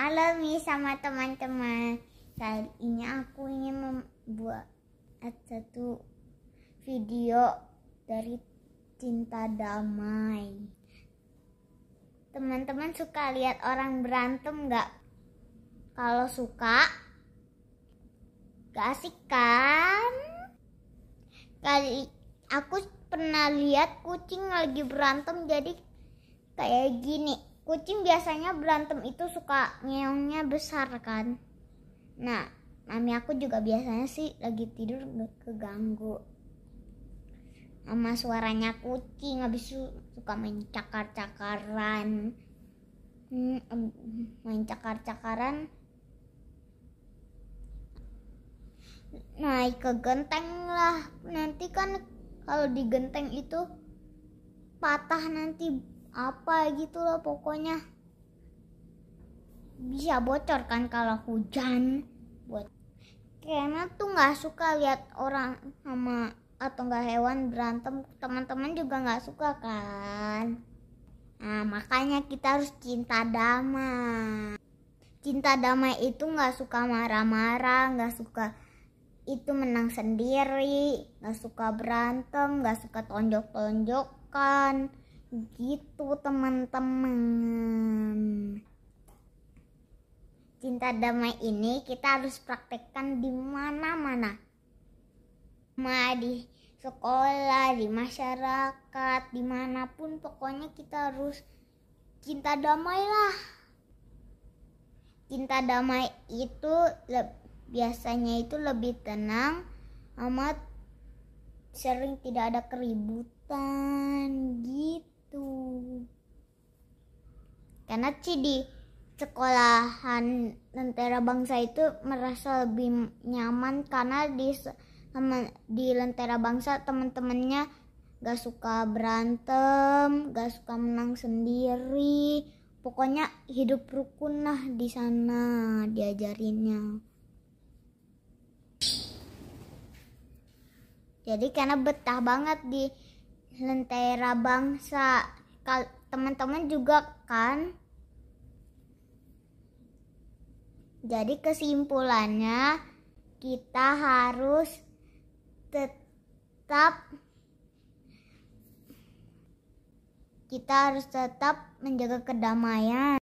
Halo Mi sama teman-teman kali ini aku ingin membuat satu video dari cinta damai teman-teman suka lihat orang berantem gak? kalau suka gak asik kan kali aku pernah lihat kucing lagi berantem jadi kayak gini Kucing biasanya berantem itu suka ngeongnya besar kan. Nah, mami aku juga biasanya sih lagi tidur keganggu sama suaranya kucing habis itu suka main cakar-cakaran hmm, main cakar-cakaran naik ke genteng lah nanti kan kalau di genteng itu patah nanti apa gitu loh pokoknya bisa bocor kan kalau hujan buat karena tuh nggak suka lihat orang sama atau nggak hewan berantem teman-teman juga nggak suka kan nah makanya kita harus cinta damai cinta damai itu nggak suka marah-marah nggak -marah, suka itu menang sendiri nggak suka berantem nggak suka tonjok-tonjokan gitu teman-teman cinta damai ini kita harus praktekkan di mana-mana ma di sekolah di masyarakat dimanapun pokoknya kita harus cinta damai lah cinta damai itu biasanya itu lebih tenang amat sering tidak ada keributan gitu itu karena sih di sekolahan Lentera Bangsa itu merasa lebih nyaman karena di di Lentera Bangsa teman-temannya gak suka berantem, gak suka menang sendiri. Pokoknya hidup rukun lah di sana diajarinnya. Jadi karena betah banget di Lentera Bangsa. Teman-teman juga kan? Jadi kesimpulannya kita harus tetap kita harus tetap menjaga kedamaian.